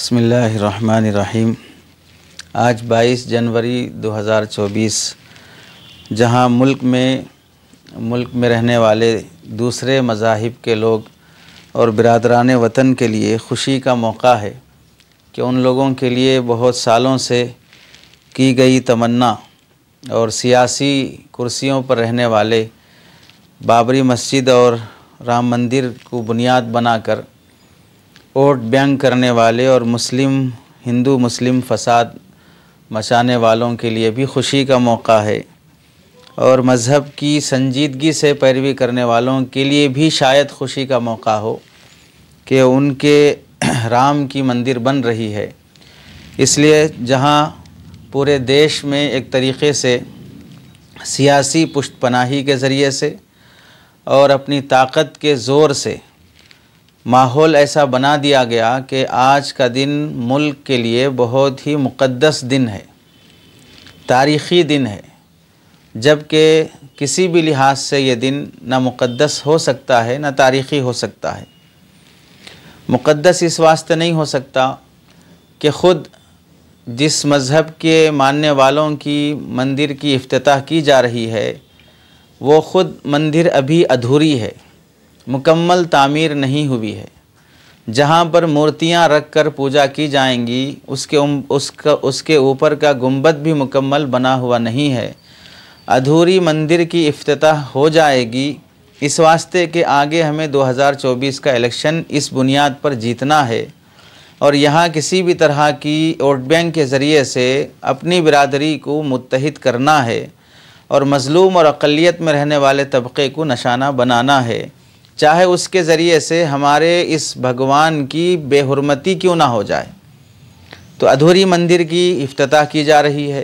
बसमीम आज 22 जनवरी 2024 जहां मुल्क में मुल्क में रहने वाले दूसरे मजाहब के लोग और बिरदरान वतन के लिए ख़ुशी का मौका है कि उन लोगों के लिए बहुत सालों से की गई तमन्ना और सियासी कुर्सियों पर रहने वाले बाबरी मस्जिद और राम मंदिर को बुनियाद बनाकर वोट बैंक करने वाले और मुस्लिम हिंदू मुस्लिम फसाद मचाने वालों के लिए भी खुशी का मौका है और मज़हब की संजीदगी से पैरवी करने वालों के लिए भी शायद खुशी का मौका हो कि उनके राम की मंदिर बन रही है इसलिए जहाँ पूरे देश में एक तरीके से सियासी पुष्ट पनाही के ज़रिए से और अपनी ताकत के ज़ोर से माहौल ऐसा बना दिया गया कि आज का दिन मुल्क के लिए बहुत ही मुक़दस दिन है तारीख़ी दिन है जबकि किसी भी लिहाज से ये दिन ना मुक़दस हो सकता है ना तारीख़ी हो सकता है मुक़दस इस वास्ते नहीं हो सकता कि ख़ुद जिस मज़हब के मानने वालों की मंदिर की अफ्ताह की जा रही है वो ख़ुद मंदिर अभी अधूरी है मुकम्मल तामीर नहीं हुई है जहाँ पर मूर्तियाँ रख कर पूजा की जाएंगी उसके उम, उसका उसके ऊपर का गुंबद भी मुकम्मल बना हुआ नहीं है अधूरी मंदिर की अफ्ताह हो जाएगी इस वास्ते के आगे हमें 2024 का इलेक्शन इस बुनियाद पर जीतना है और यहाँ किसी भी तरह की वोट बैंक के ज़रिए से अपनी बिरादरी को मुतहद करना है और मज़लूम और अकलीत में रहने वाले तबक़े को नशाना बनाना है चाहे उसके ज़रिए से हमारे इस भगवान की बेहरमती क्यों ना हो जाए तो अधूरी मंदिर की अफ्ताह की जा रही है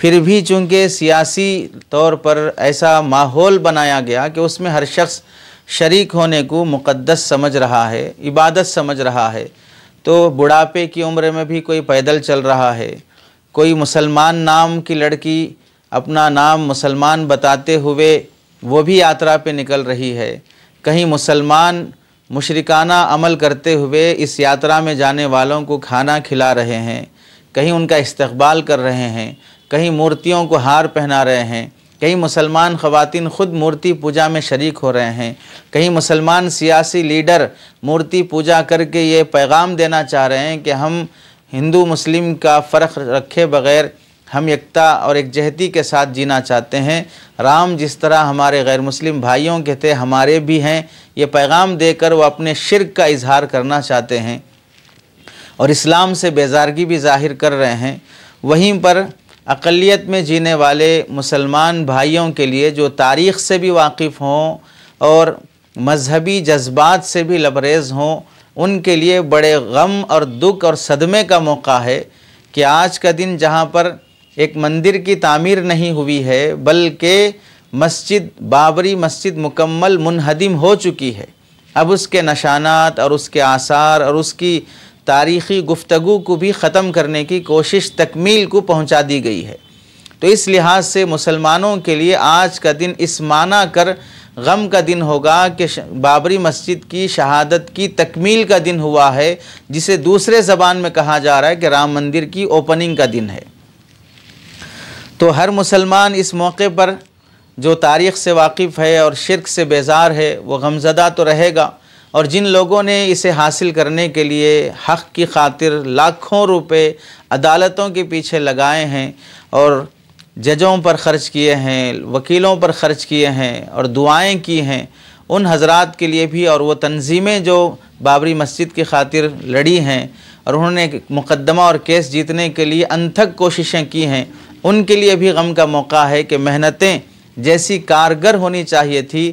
फिर भी चूँकि सियासी तौर पर ऐसा माहौल बनाया गया कि उसमें हर शख्स शरीक होने को मुकदस समझ रहा है इबादत समझ रहा है तो बुढ़ापे की उम्र में भी कोई पैदल चल रहा है कोई मुसलमान नाम की लड़की अपना नाम मुसलमान बताते हुए वो भी यात्रा पे निकल रही है कहीं मुसलमान मुशरिकाना अमल करते हुए इस यात्रा में जाने वालों को खाना खिला रहे हैं कहीं उनका इस्तकबाल कर रहे हैं कहीं मूर्तियों को हार पहना रहे हैं कई मुसलमान खवतिन ख़ुद मूर्ति पूजा में शरीक हो रहे हैं कहीं मुसलमान सियासी लीडर मूर्ति पूजा करके ये पैगाम देना चाह रहे हैं कि हम हिंदू मुस्लिम का फ़र्क रखे बग़ैर हम एकता और एकजहती के साथ जीना चाहते हैं राम जिस तरह हमारे गैर मुस्लिम भाइयों के थे हमारे भी हैं ये पैगाम देकर वो अपने शिरक का इजहार करना चाहते हैं और इस्लाम से बेजारगी भी जाहिर कर रहे हैं वहीं पर अक़लियत में जीने वाले मुसलमान भाइयों के लिए जो तारीख़ से भी वाकिफ़ हों और मजहबी जज्बात से भी लबरेज़ हों उनके लिए बड़े गम और दुख और सदमे का मौका है कि आज का दिन जहाँ पर एक मंदिर की तामीर नहीं हुई है बल्कि मस्जिद बाबरी मस्जिद मुकम्मल मुनहदिम हो चुकी है अब उसके नशानात और उसके आसार और उसकी तारीख़ी गुफ्तु को भी ख़त्म करने की कोशिश तकमील को पहुंचा दी गई है तो इस लिहाज से मुसलमानों के लिए आज का दिन इस माना कर गम का दिन होगा कि बाबरी मस्जिद की शहादत की तकमील का दिन हुआ है जिसे दूसरे ज़बान में कहा जा रहा है कि राम मंदिर की ओपनिंग का दिन है तो हर मुसलमान इस मौके पर जो तारीख़ से वाकिफ़ है और शिरक से बेज़ार है वो गमज़दा तो रहेगा और जिन लोगों ने इसे हासिल करने के लिए हक़ की खातिर लाखों रुपए अदालतों के पीछे लगाए हैं और जजों पर ख़र्च किए हैं वकीलों पर ख़र्च किए हैं और दुआएं की हैं उन हजरात के लिए भी और वो तंजीमें जो बाबरी मस्जिद की खातिर लड़ी हैं और उन्होंने मुकदमा और केस जीतने के लिए अनथक कोशिशें की हैं उनके लिए भी गम का मौका है कि मेहनतें जैसी कारगर होनी चाहिए थी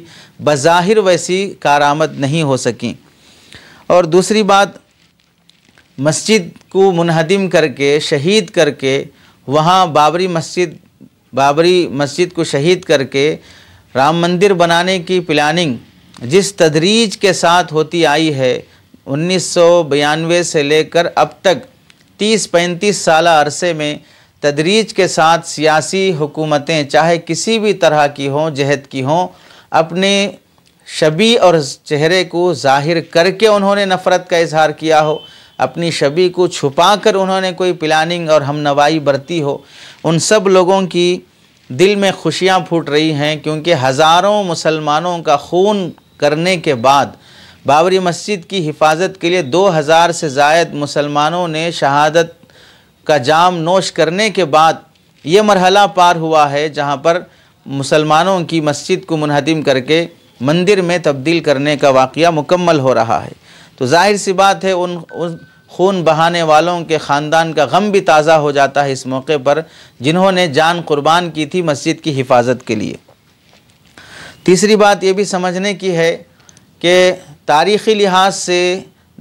बज़ाहिर वैसी कारामद नहीं हो सकें और दूसरी बात मस्जिद को मुनहदम करके शहीद करके वहाँ बाबरी मस्जिद बाबरी मस्जिद को शहीद करके राम मंदिर बनाने की प्लानिंग जिस तदरीज के साथ होती आई है उन्नीस से लेकर अब तक 30-35 साल अरसे में तदरीज के साथ सियासी हुकूमतें चाहे किसी भी तरह की हों जहद की हों अपने शबी और चेहरे को जाहिर करके उन्होंने नफ़रत का इजहार किया हो अपनी शबी को छुपाकर उन्होंने कोई प्लानिंग और हमनवाई बरती हो उन सब लोगों की दिल में खुशियां फूट रही हैं क्योंकि हज़ारों मुसलमानों का खून करने के बाद बाबरी मस्जिद की हिफाजत के लिए 2000 से जायद मुसलमानों ने शहादत का जाम नोश करने के बाद ये मरहला पार हुआ है जहाँ पर मुसलमानों की मस्जिद को मुनहदम करके मंदिर में तब्दील करने का वाक़ मुकम्मल हो रहा है तो जाहिर सी बात है उन उन खून बहाने वालों के ख़ानदान का गम भी ताज़ा हो जाता है इस मौके पर जिन्होंने जान कुर्बान की थी मस्जिद की हिफाजत के लिए तीसरी बात ये भी समझने की है कि तारीख़ी लिहाज से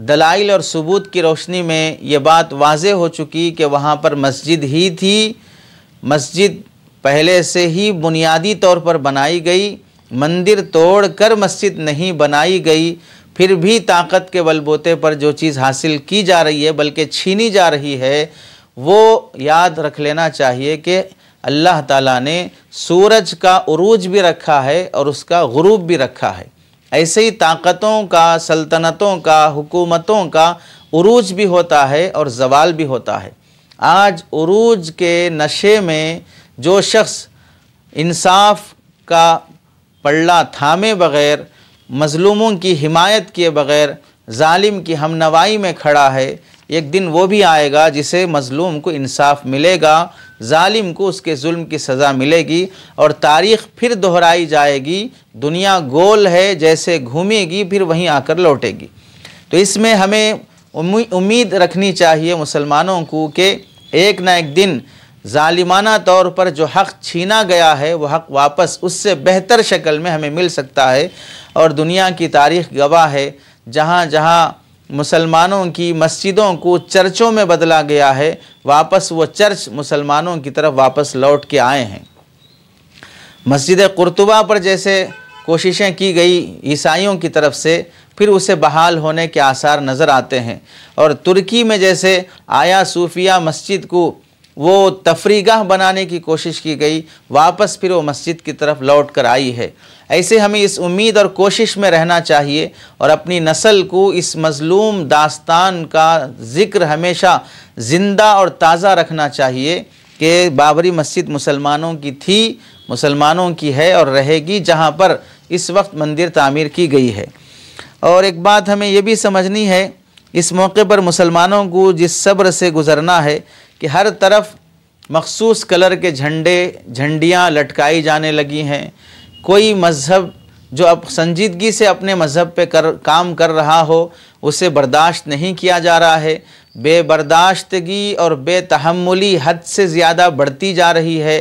दलाइल और सबूत की रोशनी में ये बात वाज हो चुकी कि वहाँ पर मस्जिद ही थी मस्जिद पहले से ही बुनियादी तौर पर बनाई गई मंदिर तोड़कर मस्जिद नहीं बनाई गई फिर भी ताकत के बलबोते पर जो चीज़ हासिल की जा रही है बल्कि छीनी जा रही है वो याद रख लेना चाहिए कि अल्लाह ताला ने सूरज का उरूज भी रखा है और उसका गुरूब भी रखा है ऐसे ही ताकतों का सल्तनतों का हुकूमतों का उरूज भी होता है और जवाल भी होता है आज उरूज के नशे में जो शख्स इंसाफ का पल्ला थामे बगैर मज़लूमों की हिमायत किए बगैर ालिम की हमनवाई में खड़ा है एक दिन वो भी आएगा जिसे मज़लूम को इंसाफ मिलेगा ालिम को उसके जुल्म की सज़ा मिलेगी और तारीख़ फिर दोहराई जाएगी दुनिया गोल है जैसे घूमेगी फिर वहीं आकर लौटेगी तो इसमें हमें उम्मीद रखनी चाहिए मुसलमानों को कि एक ना एक दिन ालिमाना तौर पर जो हक़ छीना गया है वह हक़ वापस उससे बेहतर शक्ल में हमें मिल सकता है और दुनिया की तारीख़ गवाह है जहाँ जहाँ मुसलमानों की मस्जिदों को चर्चों में बदला गया है वापस वो चर्च मुसलमानों की तरफ वापस लौट के आए हैं मस्जिद कुरतुबा पर जैसे कोशिशें की गई ईसाइयों की तरफ से फिर उसे बहाल होने के आसार नज़र आते हैं और तुर्की में जैसे आया सूफिया मस्जिद को वो तफरीगा बनाने की कोशिश की गई वापस फिर वो मस्जिद की तरफ लौट कर आई है ऐसे हमें इस उम्मीद और कोशिश में रहना चाहिए और अपनी नस्ल को इस मज़लूम दास्तान का ज़िक्र हमेशा ज़िंदा और ताज़ा रखना चाहिए कि बाबरी मस्जिद मुसलमानों की थी मुसलमानों की है और रहेगी जहाँ पर इस वक्त मंदिर तामीर की गई है और एक बात हमें यह भी समझनी है इस मौके पर मुसलमानों को जिस सब्र से गुज़रना है कि हर तरफ मखसूस कलर के झंडे झंडियाँ लटकाई जाने लगी हैं कोई मज़हब जो अब संजीदगी से अपने मज़हब पे कर काम कर रहा हो उसे बर्दाश्त नहीं किया जा रहा है बेबर्दाश्तगी और बेतहमुली हद से ज़्यादा बढ़ती जा रही है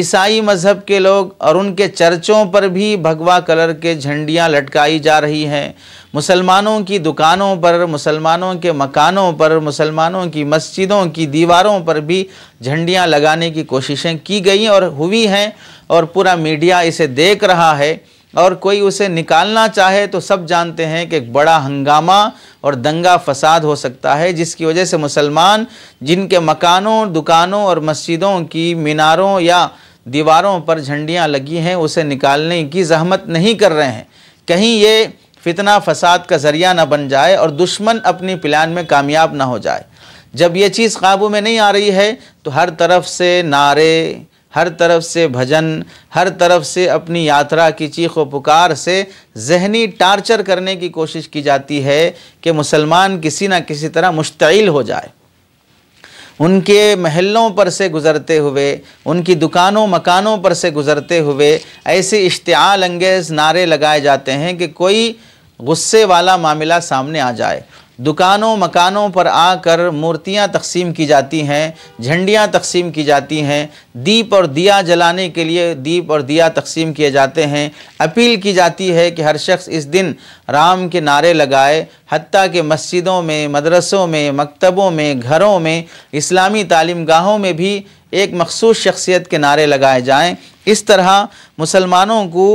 ईसाई मज़हब के लोग और उनके चर्चों पर भी भगवा कलर के झंडियां लटकाई जा रही हैं मुसलमानों की दुकानों पर मुसलमानों के मकानों पर मुसलमानों की मस्जिदों की दीवारों पर भी झंडियां लगाने की कोशिशें की गई और हुई हैं और पूरा मीडिया इसे देख रहा है और कोई उसे निकालना चाहे तो सब जानते हैं कि एक बड़ा हंगामा और दंगा फसाद हो सकता है जिसकी वजह से मुसलमान जिनके मकानों दुकानों और मस्जिदों की मीनारों या दीवारों पर झंडियाँ लगी हैं उसे निकालने की जहमत नहीं कर रहे हैं कहीं ये फितना फसाद का ज़रिया ना बन जाए और दुश्मन अपनी प्लान में कामयाब ना हो जाए जब ये चीज़ काबू में नहीं आ रही है तो हर तरफ से नारे हर तरफ से भजन हर तरफ से अपनी यात्रा की चीख व पुकार से जहनी टार्चर करने की कोशिश की जाती है कि मुसलमान किसी ना किसी तरह मुश्तिल हो जाए उनके महलों पर से गुज़रते हुए उनकी दुकानों मकानों पर से गुज़रते हुए ऐसे इश्तियाल अंगेज़ नारे लगाए जाते हैं कि कोई गुस्से वाला मामला सामने आ जाए दुकानों मकानों पर आकर मूर्तियां तकसीम की जाती हैं झंडियां तकसीम की जाती हैं दीप और दिया जलाने के लिए दीप और दिया तकसीम किए जाते हैं अपील की जाती है कि हर शख्स इस दिन राम के नारे लगाए हती के मस्जिदों में मदरसों में मकतबों में घरों में इस्लामी तालीम गाहों में भी एक मखसूस शख्सियत के नारे लगाए जाएँ इस तरह मुसलमानों को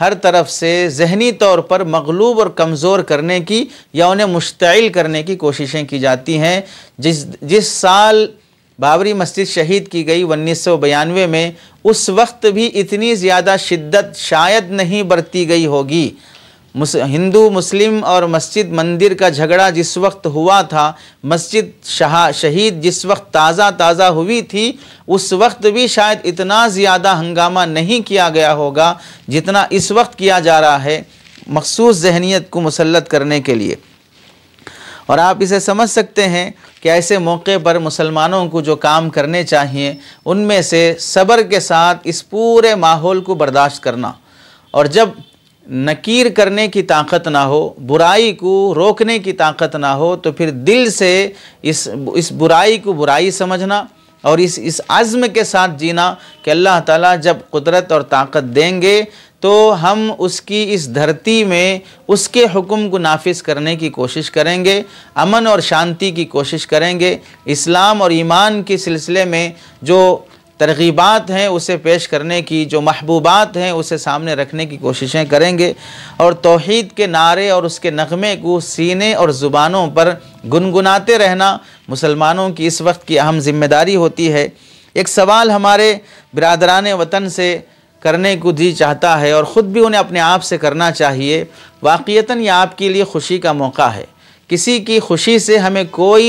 हर तरफ से जहनी तौर पर मगलूब और कमज़ोर करने की या उन्हें मुश्तिल करने की कोशिशें की जाती हैं जिस जिस साल बाबरी मस्जिद शहीद की गई उन्नीस सौ बयानवे में उस वक्त भी इतनी ज़्यादा शिद्दत शायद नहीं बरती गई होगी हिंदू मुस्लिम और मस्जिद मंदिर का झगड़ा जिस वक्त हुआ था मस्जिद शाह शहीद जिस वक्त ताज़ा ताज़ा हुई थी उस वक्त भी शायद इतना ज़्यादा हंगामा नहीं किया गया होगा जितना इस वक्त किया जा रहा है मखसूस जहनीत को मुसलत करने के लिए और आप इसे समझ सकते हैं कि ऐसे मौके पर मुसलमानों को जो काम करने चाहिए उनमें से सब्र के साथ इस पूरे माहौल को बर्दाश्त करना और जब नकीर करने की ताकत ना हो बुराई को रोकने की ताकत ना हो तो फिर दिल से इस इस बुराई को बुराई समझना और इस इस आज़म के साथ जीना कि अल्लाह ताला जब कुदरत और ताकत देंगे तो हम उसकी इस धरती में उसके हुक्म को नाफिज करने की कोशिश करेंगे अमन और शांति की कोशिश करेंगे इस्लाम और ईमान के सिलसिले में जो तरगीबात हैं उसे पेश करने की जो महबूबात हैं उसे सामने रखने की कोशिशें करेंगे और तोहद के नारे और उसके नगमे को सीने और ज़ुबानों पर गुनगुनाते रहना मुसलमानों की इस वक्त की अहम जिम्मेदारी होती है एक सवाल हमारे बिरदरान वतन से करने को जी चाहता है और ख़ुद भी उन्हें अपने आप से करना चाहिए वाक़ता यह आपके लिए खुशी का मौका है किसी की खुशी से हमें कोई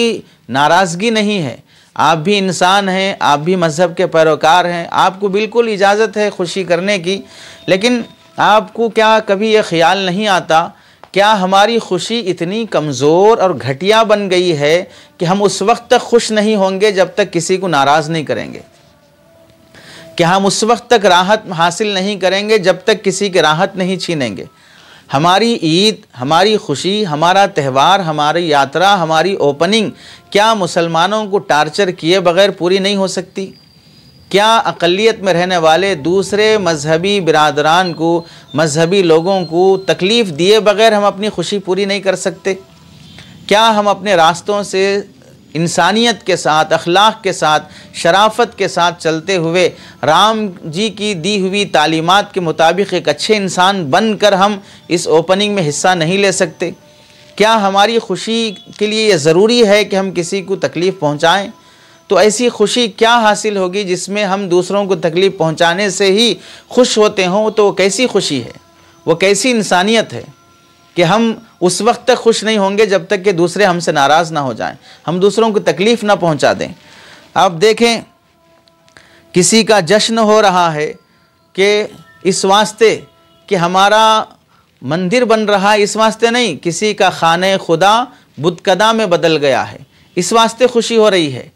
नाराज़गी नहीं है आप भी इंसान हैं आप भी मज़हब के पैरोकार हैं आपको बिल्कुल इजाज़त है खुशी करने की लेकिन आपको क्या कभी ये ख्याल नहीं आता क्या हमारी खुशी इतनी कमज़ोर और घटिया बन गई है कि हम उस वक्त तक खुश नहीं होंगे जब तक किसी को नाराज़ नहीं करेंगे क्या हम उस वक्त तक राहत हासिल नहीं करेंगे जब तक किसी की राहत नहीं छीनेंगे हमारी ईद हमारी खुशी हमारा त्यौहार हमारी यात्रा हमारी ओपनिंग क्या मुसलमानों को टार्चर किए बगैर पूरी नहीं हो सकती क्या अक़लियत में रहने वाले दूसरे मजहबी बिरादरान को मजहबी लोगों को तकलीफ़ दिए बगैर हम अपनी खुशी पूरी नहीं कर सकते क्या हम अपने रास्तों से इंसानियत के साथ अखलाक के साथ शराफत के साथ चलते हुए राम जी की दी हुई तालीमत के मुताबिक एक अच्छे इंसान बनकर हम इस ओपनिंग में हिस्सा नहीं ले सकते क्या हमारी खुशी के लिए यह ज़रूरी है कि हम किसी को तकलीफ़ पहुँचाएँ तो ऐसी खुशी क्या हासिल होगी जिसमें हम दूसरों को तकलीफ़ पहुँचाने से ही खुश होते हों तो वो कैसी खुशी है वो कैसी इंसानियत है कि हम उस वक्त तक खुश नहीं होंगे जब तक कि दूसरे हमसे नाराज़ ना हो जाएं हम दूसरों को तकलीफ़ ना पहुंचा दें आप देखें किसी का जश्न हो रहा है कि इस वास्ते कि हमारा मंदिर बन रहा है इस वास्ते नहीं किसी का खान खुदा बुतकदा में बदल गया है इस वास्ते खुशी हो रही है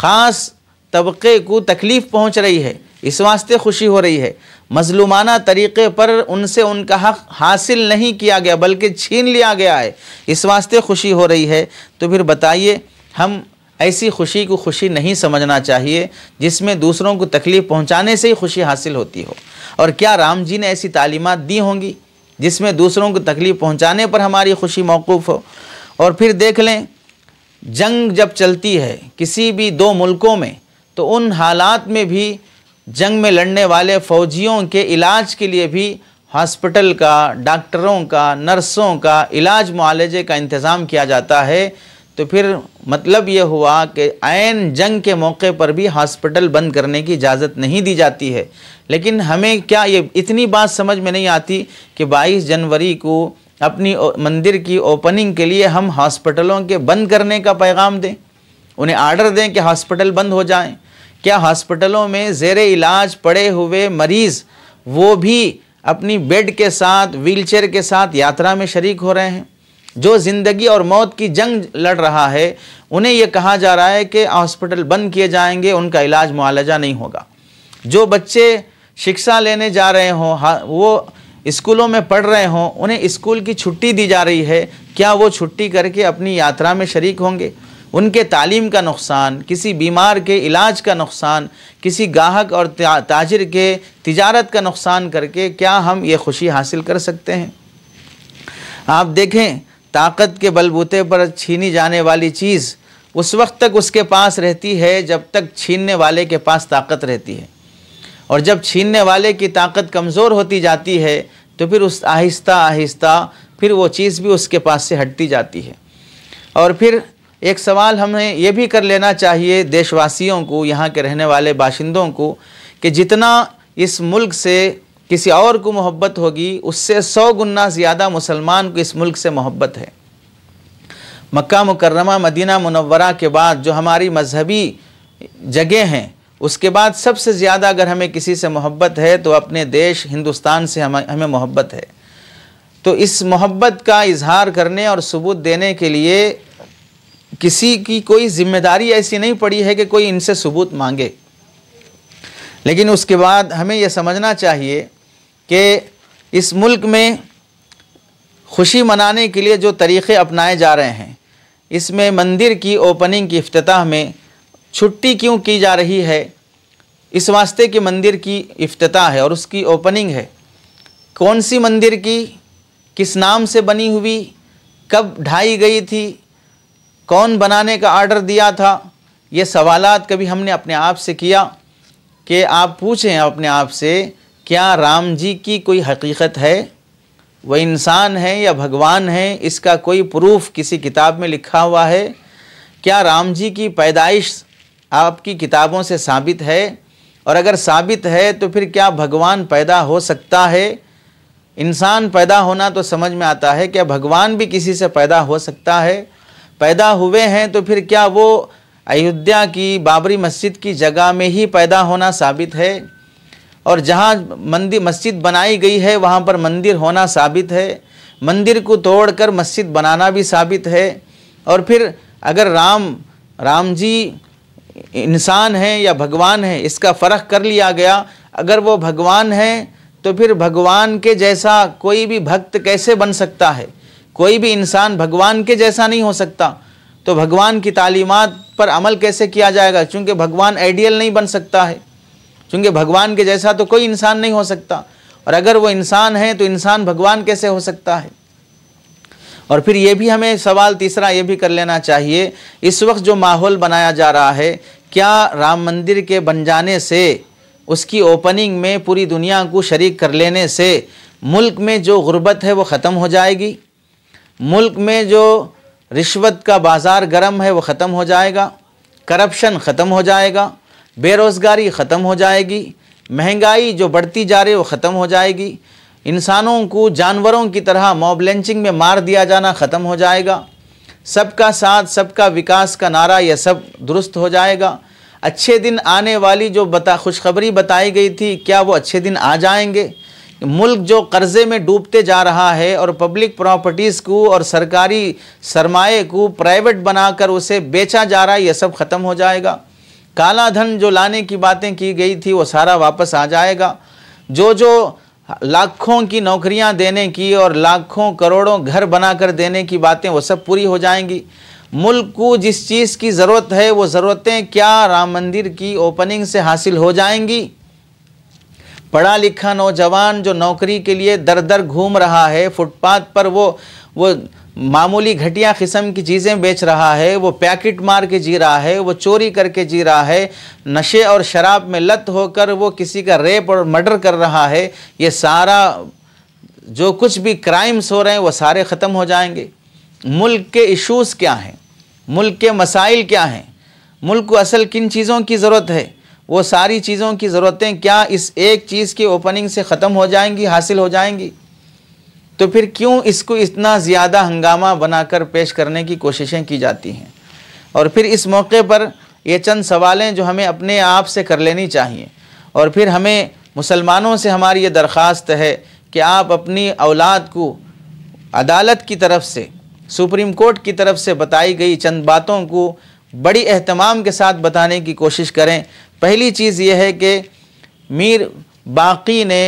ख़ास तबके को तकलीफ़ पहुंच रही है इस वास्ते खुशी हो रही है मजलूमाना तरीक़े पर उनसे उनका हक हासिल नहीं किया गया बल्कि छीन लिया गया है इस वास्ते खुशी हो रही है तो फिर बताइए हम ऐसी खुशी को खुशी नहीं समझना चाहिए जिसमें दूसरों को तकलीफ़ पहुंचाने से ही खुशी हासिल होती हो और क्या राम जी ने ऐसी तालीमत दी होंगी जिसमें दूसरों को तकलीफ़ पहुंचाने पर हमारी खुशी मौकूफ़ हो और फिर देख लें जंग जब चलती है किसी भी दो मुल्कों में तो उन हालात में भी जंग में लड़ने वाले फौजियों के इलाज के लिए भी हॉस्पिटल का डॉक्टरों का नर्सों का इलाज मुआलजे का इंतज़ाम किया जाता है तो फिर मतलब ये हुआ कि आन जंग के मौके पर भी हॉस्पिटल बंद करने की इजाज़त नहीं दी जाती है लेकिन हमें क्या ये इतनी बात समझ में नहीं आती कि 22 जनवरी को अपनी मंदिर की ओपनिंग के लिए हम हॉस्पिटलों के बंद करने का पैगाम दें उन्हें आर्डर दें कि हॉस्पिटल बंद हो जाएं क्या हॉस्पिटलों में जेर इलाज पड़े हुए मरीज़ वो भी अपनी बेड के साथ व्हीलचेयर के साथ यात्रा में शरीक हो रहे हैं जो ज़िंदगी और मौत की जंग लड़ रहा है उन्हें ये कहा जा रहा है कि हॉस्पिटल बंद किए जाएंगे उनका इलाज मुआलजा नहीं होगा जो बच्चे शिक्षा लेने जा रहे हों वो स्कूलों में पढ़ रहे हों उन्हें स्कूल की छुट्टी दी जा रही है क्या वो छुट्टी करके अपनी यात्रा में शरीक होंगे उनके तालीम का नुकसान किसी बीमार के इलाज का नुकसान किसी गाहक और ताजिर के तिजारत का नुकसान करके क्या हम ये खुशी हासिल कर सकते हैं आप देखें ताकत के बलबूते पर छीनी जाने वाली चीज़ उस वक्त तक उसके पास रहती है जब तक छीनने वाले के पास ताकत रहती है और जब छीनने वाले की ताकत कमज़ोर होती जाती है तो फिर उस आहिस्ता आहिस्ता फिर वो चीज़ भी उसके पास से हटती जाती है और फिर एक सवाल हमें ये भी कर लेना चाहिए देशवासियों को यहाँ के रहने वाले बाशिंदों को कि जितना इस मुल्क से किसी और को मोहब्बत होगी उससे सौ गुना ज़्यादा मुसलमान को इस मुल्क से मोहब्बत है मक्का मुकर्रमा मदीना मुनवरा के बाद जो हमारी मजहबी जगह हैं उसके बाद सबसे ज़्यादा अगर हमें किसी से मोहब्बत है तो अपने देश हिंदुस्तान से हम हमें मोहब्बत है तो इस मोहब्बत का इजहार करने और सबूत देने के लिए किसी की कोई जिम्मेदारी ऐसी नहीं पड़ी है कि कोई इनसे सबूत मांगे लेकिन उसके बाद हमें यह समझना चाहिए कि इस मुल्क में खुशी मनाने के लिए जो तरीक़े अपनाए जा रहे हैं इसमें मंदिर की ओपनिंग की अफ्ताह में छुट्टी क्यों की जा रही है इस वास्ते कि मंदिर की अफ्ताह है और उसकी ओपनिंग है कौन सी मंदिर की किस नाम से बनी हुई कब ढाई गई थी कौन बनाने का आर्डर दिया था ये सवालात कभी हमने अपने आप से किया कि आप पूछें अपने आप से क्या राम जी की कोई हकीकत है वह इंसान है या भगवान है इसका कोई प्रूफ किसी किताब में लिखा हुआ है क्या राम जी की पैदाइश आपकी किताबों से साबित है और अगर साबित है तो फिर क्या भगवान पैदा हो सकता है इंसान पैदा होना तो समझ में आता है क्या भगवान भी किसी से पैदा हो सकता है पैदा हुए हैं तो फिर क्या वो अयोध्या की बाबरी मस्जिद की जगह में ही पैदा होना साबित है और जहाँ मंदिर मस्जिद बनाई गई है वहाँ पर मंदिर होना साबित है मंदिर को तोड़कर मस्जिद बनाना भी साबित है और फिर अगर राम राम जी इंसान हैं या भगवान हैं इसका फ़र्क कर लिया गया अगर वो भगवान हैं तो फिर भगवान के जैसा कोई भी भक्त कैसे बन सकता है कोई भी इंसान भगवान के जैसा नहीं हो सकता तो भगवान की तालीमत पर अमल कैसे किया जाएगा चूँकि भगवान आइडियल नहीं बन सकता है चूँकि भगवान के जैसा तो कोई इंसान नहीं हो सकता और अगर वो इंसान है तो इंसान भगवान कैसे हो सकता है और फिर ये भी हमें सवाल तीसरा ये भी कर लेना चाहिए इस वक्त जो माहौल बनाया जा रहा है क्या राम मंदिर के बन जाने से उसकी ओपनिंग में पूरी दुनिया को शरीक कर लेने से मुल्क में जो गुर्बत है वो ख़त्म हो जाएगी मुल्क में जो रिश्वत का बाज़ार गर्म है वो ख़त्म हो जाएगा करप्शन ख़त्म हो जाएगा बेरोज़गारी ख़त्म हो जाएगी महंगाई जो बढ़ती जा रही है वो ख़त्म हो जाएगी इंसानों को जानवरों की तरह मॉबलेंचिंग में मार दिया जाना ख़त्म हो जाएगा सबका साथ सबका विकास का नारा यह सब दुरुस्त हो जाएगा अच्छे दिन आने वाली जो बता खुशखबरी बताई गई थी क्या वो अच्छे दिन आ जाएंगे मुल्क जो कर्ज़े में डूबते जा रहा है और पब्लिक प्रॉपर्टीज़ को और सरकारी सरमाए को प्राइवेट बनाकर उसे बेचा जा रहा है यह सब ख़त्म हो जाएगा काला धन जो लाने की बातें की गई थी वो सारा वापस आ जाएगा जो जो लाखों की नौकरियां देने की और लाखों करोड़ों घर बनाकर देने की बातें वो सब पूरी हो जाएंगी मुल्क को जिस चीज़ की ज़रूरत है वो ज़रूरतें क्या राम मंदिर की ओपनिंग से हासिल हो जाएंगी पढ़ा लिखा नौजवान जो नौकरी के लिए दर दर घूम रहा है फुटपाथ पर वो वो मामूली घटिया किस्म की चीज़ें बेच रहा है वो पैकेट मार के जी रहा है वो चोरी करके जी रहा है नशे और शराब में लत होकर वो किसी का रेप और मर्डर कर रहा है ये सारा जो कुछ भी क्राइम्स हो रहे हैं वो सारे ख़त्म हो जाएंगे मुल्क के इश्यूज़ क्या हैं मुल्क के मसाइल क्या हैं मुल्क को असल किन चीज़ों की ज़रूरत है वो सारी चीज़ों की ज़रूरतें क्या इस एक चीज़ की ओपनिंग से ख़त्म हो जाएंगी हासिल हो जाएंगी तो फिर क्यों इसको इतना ज़्यादा हंगामा बनाकर पेश करने की कोशिशें की जाती हैं और फिर इस मौके पर ये चंद सवालें जो हमें अपने आप से कर लेनी चाहिए और फिर हमें मुसलमानों से हमारी ये दरख्वास्त है कि आप अपनी औलाद को अदालत की तरफ से सुप्रीम कोर्ट की तरफ से बताई गई चंद बातों को बड़ी अहतमाम के साथ बताने की कोशिश करें पहली चीज़ यह है कि मीर बाकी ने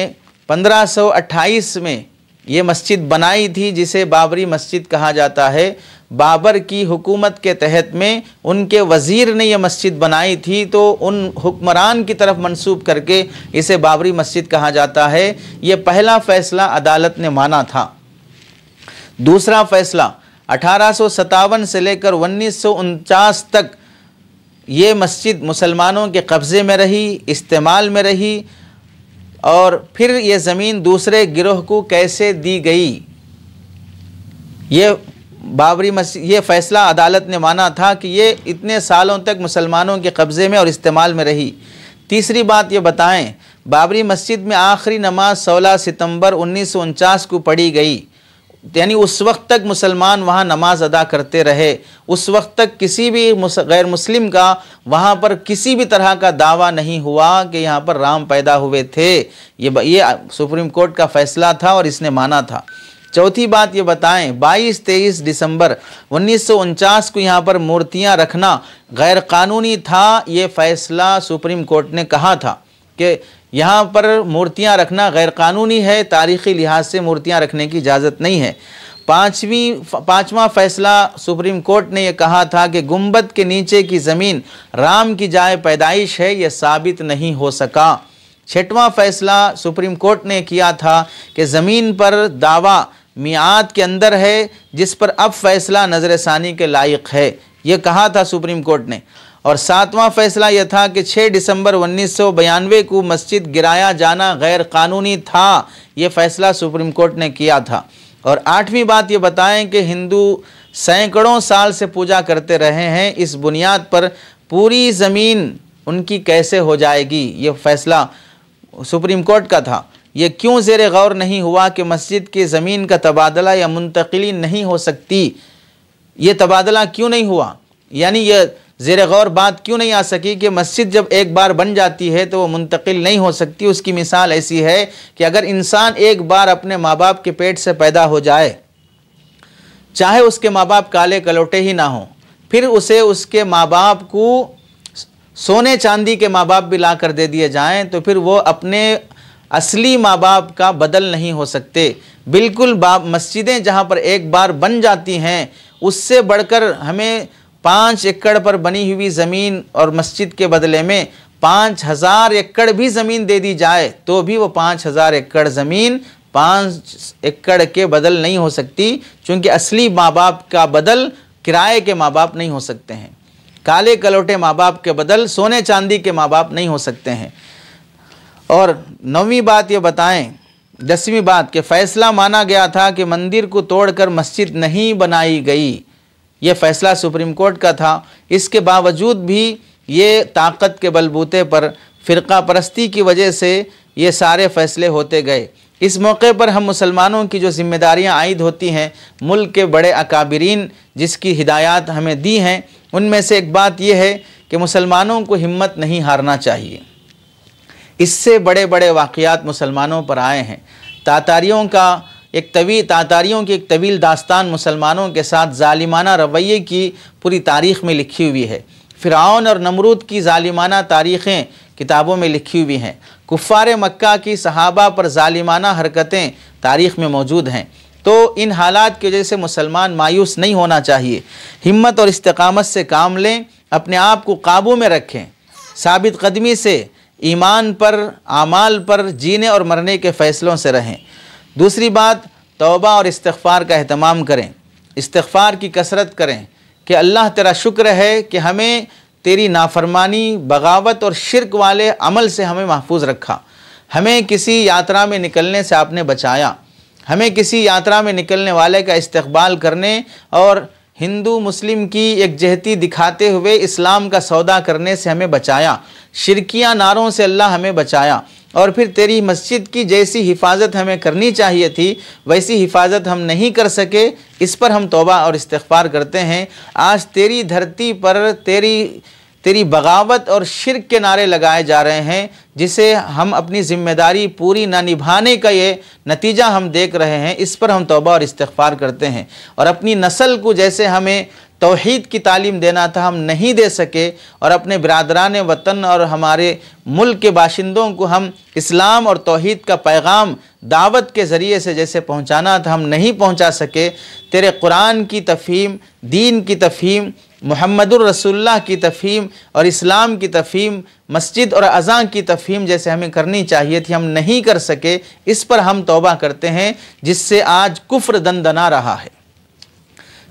1528 में ये मस्जिद बनाई थी जिसे बाबरी मस्जिद कहा जाता है बाबर की हुकूमत के तहत में उनके वज़ीर ने यह मस्जिद बनाई थी तो उन हुक्मरान की तरफ मंसूब करके इसे बाबरी मस्जिद कहा जाता है ये पहला फ़ैसला अदालत ने माना था दूसरा फ़ैसला अठारह से लेकर उन्नीस तक ये मस्जिद मुसलमानों के कब्ज़े में रही इस्तेमाल में रही और फिर ये ज़मीन दूसरे गिरोह को कैसे दी गई ये बाबरी मस्जिद ये फ़ैसला अदालत ने माना था कि ये इतने सालों तक मुसलमानों के कब्ज़े में और इस्तेमाल में रही तीसरी बात ये बताएं बाबरी मस्जिद में आखिरी नमाज 16 सितंबर उन्नीस को पढ़ी गई यानी उस वक्त तक मुसलमान वहाँ नमाज अदा करते रहे उस वक्त तक किसी भी मुस, गैर मुस्लिम का वहाँ पर किसी भी तरह का दावा नहीं हुआ कि यहाँ पर राम पैदा हुए थे ये ये सुप्रीम कोर्ट का फैसला था और इसने माना था चौथी बात ये बताएं 22 तेईस दिसंबर उन्नीस को यहाँ पर मूर्तियाँ रखना गैर कानूनी था ये फैसला सुप्रीम कोर्ट ने कहा था कि यहाँ पर मूर्तियाँ रखना गैरकानूनी है तारीख़ी लिहाज से मूर्तियाँ रखने की इजाज़त नहीं है पाँचवीं पाँचवा फैसला सुप्रीम कोर्ट ने यह कहा था कि गुम्बद के नीचे की ज़मीन राम की जाए पैदाइश है यह साबित नहीं हो सका छठवां फैसला सुप्रीम कोर्ट ने किया था कि ज़मीन पर दावा मियाद के अंदर है जिस पर अब फैसला नज़र षानी के लायक है यह कहा था सुप्रीम कोर्ट ने और सातवां फैसला यह था कि 6 दिसंबर उन्नीस को मस्जिद गिराया जाना गैर कानूनी था ये फैसला सुप्रीम कोर्ट ने किया था और आठवीं बात ये बताएं कि हिंदू सैकड़ों साल से पूजा करते रहे हैं इस बुनियाद पर पूरी ज़मीन उनकी कैसे हो जाएगी ये फैसला सुप्रीम कोर्ट का था ये क्यों जेर गौर नहीं हुआ कि मस्जिद की ज़मीन का तबादला या मुंतकली नहीं हो सकती ये तबादला क्यों नहीं हुआ यानी यह ज़ेर गौर बात क्यों नहीं आ सकी कि मस्जिद जब एक बार बन जाती है तो वो मुंतकिल नहीं हो सकती उसकी मिसाल ऐसी है कि अगर इंसान एक बार अपने माँ बाप के पेट से पैदा हो जाए चाहे उसके माँ बाप काले कलोटे ही ना हों फिर उसे उसके माँ बाप को सोने चांदी के माँ बाप भी ला कर दे दिए जाएँ तो फिर वो अपने असली माँ बाप का बदल नहीं हो सकते बिल्कुल बाप मस्जिदें जहाँ पर एक बार बन जाती हैं उससे बढ़कर हमें पाँच एकड़ पर बनी हुई ज़मीन और मस्जिद के बदले में पाँच हज़ार एकड़ भी ज़मीन दे दी जाए तो भी वो पाँच हज़ार एकड़ ज़मीन पाँच एकड़ के बदल नहीं हो सकती क्योंकि असली माँ बाप का बदल किराए के माँ बाप नहीं हो सकते हैं काले कलोटे माँ बाप के बदल सोने चांदी के माँ बाप नहीं हो सकते हैं और नौवीं बात ये बताएं दसवीं बात के फैसला माना गया था कि मंदिर को तोड़कर मस्जिद नहीं बनाई गई ये फैसला सुप्रीम कोर्ट का था इसके बावजूद भी ये ताकत के बलबूते पर फ़िरका परस्ती की वजह से ये सारे फ़ैसले होते गए इस मौके पर हम मुसलमानों की जो जिम्मेदारियां आयद होती हैं मुल्क के बड़े अकाबरीन जिसकी हिदायत हमें दी हैं उनमें से एक बात यह है कि मुसलमानों को हिम्मत नहीं हारना चाहिए इससे बड़े बड़े वाक़ात मुसलमानों पर आए हैं तातारियों का एक तवील तातारियों की एक तवील दास्तान मुसलमानों के साथ ालिमाना रवैये की पूरी तारीख़ में लिखी हुई है फ़िरौन और नमरूद की ालिमाना तारीख़ें किताबों में लिखी हुई हैं कुफ़ार मक्का की सहाबा पर ालिमाना हरकतें तारीख़ में मौजूद हैं तो इन हालात की वजह से मुसलमान मायूस नहीं होना चाहिए हिम्मत और इस्तकामत से काम लें अपने आप को काबू में रखें साबित कदमी से ईमान पर आमाल पर जीने और मरने के फ़ैसलों से रहें दूसरी बात तोबा और इस्तफ़ार का अहतमाम करें इस्तफ़ार की कसरत करें कि अल्लाह तेरा शुक्र है कि हमें तेरी नाफरमानी बगावत और शिरक वाले अमल से हमें महफूज रखा हमें किसी यात्रा में निकलने से आपने बचाया हमें किसी यात्रा में निकलने वाले का इस्तबाल करने और हिंदू मुस्लिम की एक जहती दिखाते हुए इस्लाम का सौदा करने से हमें बचाया शिरकियाँ नारों से अल्लाह हमें बचाया और फिर तेरी मस्जिद की जैसी हिफाजत हमें करनी चाहिए थी वैसी हिफाजत हम नहीं कर सके इस पर हम तोबा और इस्तार करते हैं आज तेरी धरती पर तेरी तेरी बगावत और शिरक के नारे लगाए जा रहे हैं जिसे हम अपनी ज़िम्मेदारी पूरी ना निभाने का ये नतीजा हम देख रहे हैं इस पर हम तोबा और इस्तफ़ार करते हैं और अपनी नस्ल को जैसे हमें तोहद की तालीम देना था हम नहीं दे सके और अपने बरदरान वतन और हमारे मुल्क के बाशिंदों को हम इस्लाम और तोहद का पैगाम दावत के ज़रिए से जैसे पहुँचाना था हम नहीं पहुँचा सके तेरे कुरान की तफीम दीन की तफ़हीम महमद रसुल्ला की तफीम और इस्लाम की तफ़हीम मस्जिद और अज़ा की तफीम जैसे हमें करनी चाहिए थी हम नहीं कर सके इस पर हम तोबा करते हैं जिससे आज कुफ्र दंदना रहा है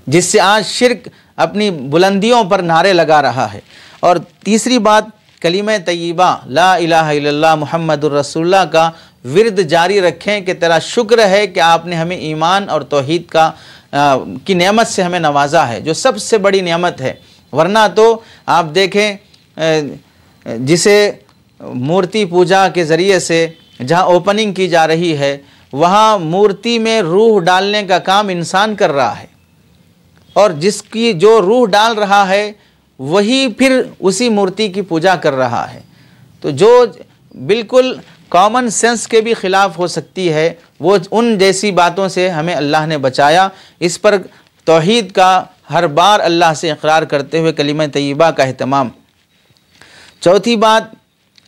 जिससे आज शिरक अपनी बुलंदियों पर नारे लगा रहा है और तीसरी बात कलीम तय्यबा ला इला मोहम्मद रसुल्ला का विरद जारी रखें कि तेरा शुक्र है कि आपने हमें ईमान और तोहद का आ, की नमत से हमें नवाजा है जो सबसे बड़ी नमत है वरना तो आप देखें जिसे मूर्ति पूजा के ज़रिए से जहाँ ओपनिंग की जा रही है वहाँ मूर्ति में रूह डालने का काम इंसान कर रहा है और जिसकी जो रूह डाल रहा है वही फिर उसी मूर्ति की पूजा कर रहा है तो जो बिल्कुल कॉमन सेंस के भी ख़िलाफ़ हो सकती है वो उन जैसी बातों से हमें अल्लाह ने बचाया इस पर तोहद का हर बार अल्लाह से इकरार करते हुए कलीम तयबा का अहतमाम चौथी बात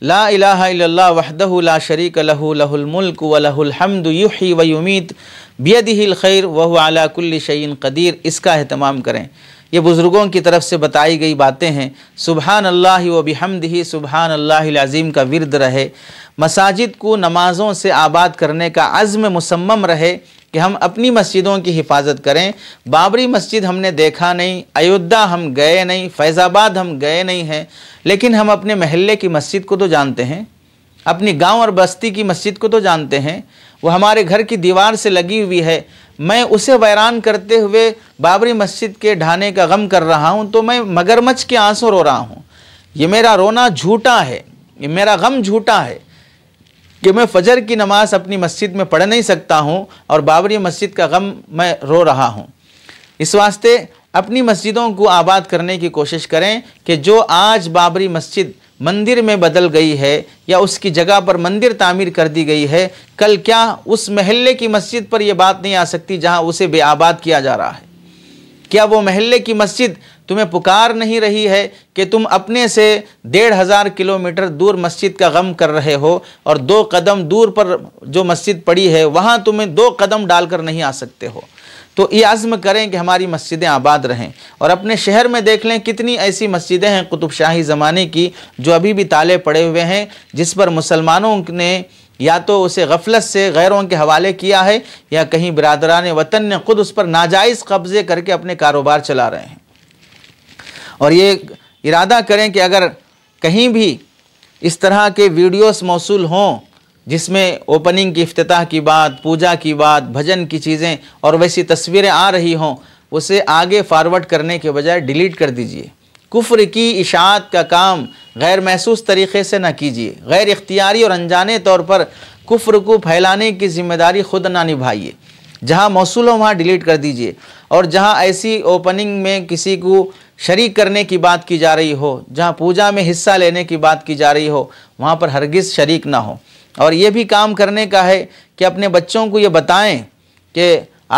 ला इला वहदह ला शरीक लहू लहुलमल्क वलहमद युही व युमीत बियदिल खैर वह अलाकुल्ल शयन कदीर इसका अहतमाम करें ये बुज़ुर्गों की तरफ से बताई गई बातें हैं सुबहान अल्लाह व बिहमद ही सुबहान अल्लाज़ीम का विरद रहे मसाजिद को नमाज़ों से आबाद करने का आज़म मुसम्म रहे कि हम अपनी मस्जिदों की हिफाजत करें बाबरी मस्जिद हमने देखा नहीं अयोध्या हम गए नहीं फैज़ाबाद हम गए नहीं हैं लेकिन हम अपने महल्ले की मस्जिद को तो जानते हैं अपनी गांव और बस्ती की मस्जिद को तो जानते हैं वो हमारे घर की दीवार से लगी हुई है मैं उसे वैरान करते हुए बाबरी मस्जिद के ढाने का गम कर रहा हूँ तो मैं मगरमच्छ के आंसू रो रहा हूँ ये मेरा रोना झूठा है ये मेरा गम झूठा है कि मैं फजर की नमाज़ अपनी मस्जिद में पढ़ नहीं सकता हूँ और बाबरी मस्जिद का गम मैं रो रहा हूँ इस वास्ते अपनी मस्जिदों को आबाद करने की कोशिश करें कि जो आज बाबरी मस्जिद मंदिर में बदल गई है या उसकी जगह पर मंदिर तामीर कर दी गई है कल क्या उस महल्ले की मस्जिद पर यह बात नहीं आ सकती जहां उसे बेआबाद किया जा रहा है क्या वो महल्ले की मस्जिद तुम्हें पुकार नहीं रही है कि तुम अपने से डेढ़ हज़ार किलोमीटर दूर मस्जिद का गम कर रहे हो और दो कदम दूर पर जो मस्जिद पड़ी है वहाँ तुम्हें दो कदम डालकर नहीं आ सकते हो तो ये आज़म करें कि हमारी मस्जिदें आबाद रहें और अपने शहर में देख लें कितनी ऐसी मस्जिदें हैं कुतुब शाही ज़माने की जो अभी भी ताले पड़े हुए हैं जिस पर मुसलमानों ने या तो उसे गफलत से गैरों के हवाले किया है या कहीं बरदरान वतन ने ख़ुद उस पर नाजायज़ कब्ज़े करके अपने कारोबार चला रहे हैं और ये इरादा करें कि अगर कहीं भी इस तरह के वीडियोस मौसू हों जिसमें ओपनिंग की अफ्ताह की बात पूजा की बात भजन की चीज़ें और वैसी तस्वीरें आ रही हों उसे आगे फारवर्ड करने के बजाय डिलीट कर दीजिए कुफ्र की इशात का काम गैर महसूस तरीके से ना कीजिए गैर इख्तियारी और अनजाने तौर पर कुफ्र को फैलाने की जिम्मेदारी खुद ना निभाइए जहाँ मौसू हो वहाँ डिलीट कर दीजिए और जहाँ ऐसी ओपनिंग में किसी को शरीक करने की बात की जा रही हो जहाँ पूजा में हिस्सा लेने की बात की जा रही हो वहाँ पर हरगिज़ शरीक ना हो और ये भी काम करने का है कि अपने बच्चों को ये बताएं कि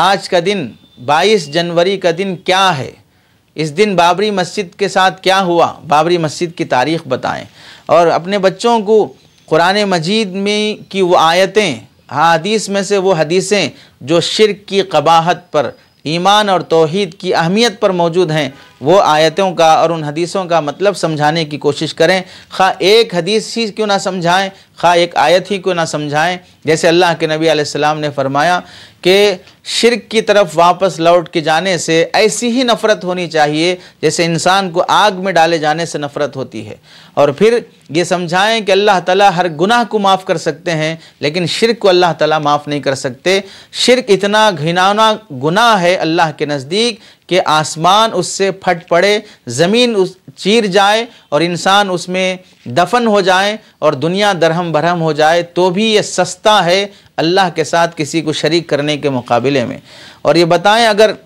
आज का दिन 22 जनवरी का दिन क्या है इस दिन बाबरी मस्जिद के साथ क्या हुआ बाबरी मस्जिद की तारीख बताएं और अपने बच्चों को कुरान मजीद में की वो आयतें हदीस में से वो हदीसें जो शिरक की कबाहत पर ईमान और तोहद की अहमियत पर मौजूद हैं वो आयतों का और उन हदीसों का मतलब समझाने की कोशिश करें खा एक हदीस ही क्यों ना समझाएं खा एक आयत ही को ना समझाएं जैसे अल्लाह के नबी आसमाम ने फरमाया कि शिरक की तरफ वापस लौट के जाने से ऐसी ही नफ़रत होनी चाहिए जैसे इंसान को आग में डाले जाने से नफ़रत होती है और फिर ये समझाएं कि अल्लाह ताला हर गुनाह को माफ़ कर सकते हैं लेकिन शिरक को अल्लाह ताला माफ़ नहीं कर सकते शिरक इतना घिनौना गुनाह है अल्लाह के नज़दीक कि आसमान उससे फट पड़े ज़मीन उस चीर जाए और इंसान उसमें दफन हो जाए और दुनिया दरहम बरहम हो जाए तो भी ये सस्ता है अल्लाह के साथ किसी को शरीक करने के मुकाबले में और ये बताएं अगर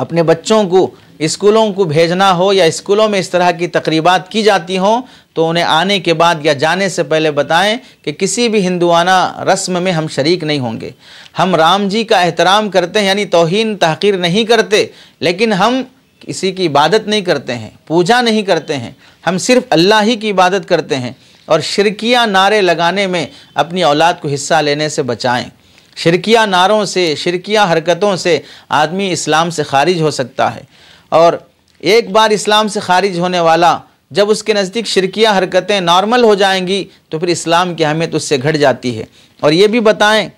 अपने बच्चों को स्कूलों को भेजना हो या स्कूलों में इस तरह की तकरीबात की जाती हों तो उन्हें आने के बाद या जाने से पहले बताएं कि किसी भी हिंदुआना रस्म में हम शरीक नहीं होंगे हम राम जी का एहतराम करते हैं यानी तोहन तहकीर नहीं करते लेकिन हम किसी की इबादत नहीं करते हैं पूजा नहीं करते हैं हम सिर्फ अल्लाह ही की इबादत करते हैं और शिरकिया नारे लगाने में अपनी औलाद को हिस्सा लेने से बचाएँ शिरकिया नारों से शिरकिया हरकतों से आदमी इस्लाम से खारिज हो सकता है और एक बार इस्लाम से खारिज होने वाला जब उसके नज़दीक शिरकिया हरकतें नॉर्मल हो जाएंगी तो फिर इस्लाम की अहमियत उससे घट जाती है और ये भी बताएं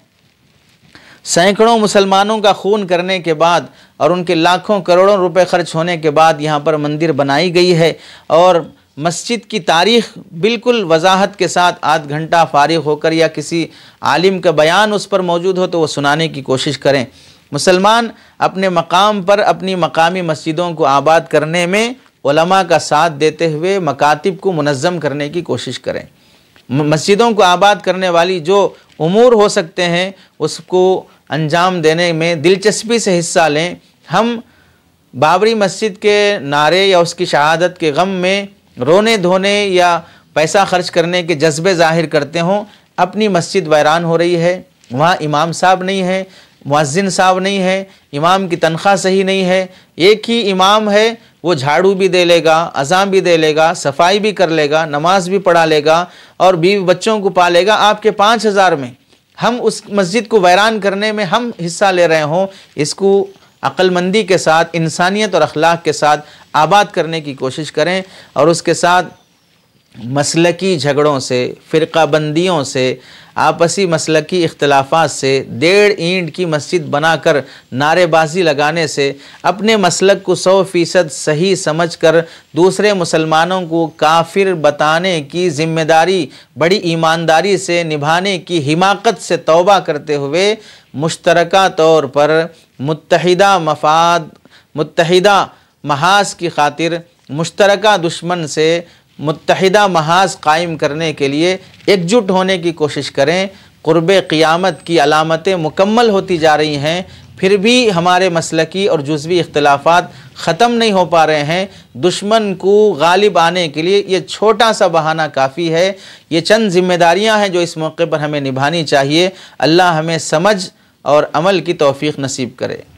सैकड़ों मुसलमानों का खून करने के बाद और उनके लाखों करोड़ों रुपए खर्च होने के बाद यहाँ पर मंदिर बनाई गई है और मस्जिद की तारीख बिल्कुल वजाहत के साथ आध घंटा फारिग होकर या किसी आलिम का बयान उस पर मौजूद हो तो वो सुनाने की कोशिश करें मुसलमान अपने मकाम पर अपनी मकामी मस्जिदों को आबाद करने में का साथ देते हुए मकातब को मनज़म करने की कोशिश करें मस्जिदों को आबाद करने वाली जो उमूर हो सकते हैं उसको अंजाम देने में दिलचस्पी से हिस्सा लें हम बाबरी मस्जिद के नारे या उसकी शहादत के गम में रोने धोने या पैसा खर्च करने के जज्बे ज़ाहिर करते हों अपनी मस्जिद वैरान हो रही है वहाँ इमाम साहब नहीं है मुआजिन साहब नहीं है इमाम की तनख्वाह सही नहीं है एक ही इमाम है वो झाड़ू भी दे लेगा अजाम भी दे लेगा सफाई भी कर लेगा नमाज भी पढ़ा लेगा और बीवी बच्चों को पालेगा आपके पाँच हज़ार में हम उस मस्जिद को वैरान करने में हम हिस्सा ले रहे हों इसको अक्लमंदी के साथ इंसानियत और अखलाक के साथ आबाद करने की कोशिश करें और उसके साथ मसलकी झगड़ों से फ़िरकाबंदियों से आपसी मसलकी इख्तलाफा से डेढ़ ईंट की मस्जिद बनाकर नारेबाजी लगाने से अपने मसलक को सौ फ़ीसद सही समझ कर दूसरे मुसलमानों को काफिर बताने की जिम्मेदारी बड़ी ईमानदारी से निभाने की हिमाकत से तौबा करते हुए मुश्तरक तौर पर मुतहदा मफाद मुतहदा महाज की खातिर मुश्तरक दुश्मन से मुतहदा महाज कायम करने के लिए एकजुट होने की कोशिश करें क़ुरब क़ियामत की अलामतें मुकम्मल होती जा रही हैं फिर भी हमारे मसलकी और जज्वी इख्लाफा ख़त्म नहीं हो पा रहे हैं दुश्मन को गालिब आने के लिए ये छोटा सा बहाना काफ़ी है ये चंद जिम्मेदारियां हैं जो इस मौके पर हमें निभानी चाहिए अल्लाह हमें समझ और अमल की तोफ़ी नसीब करे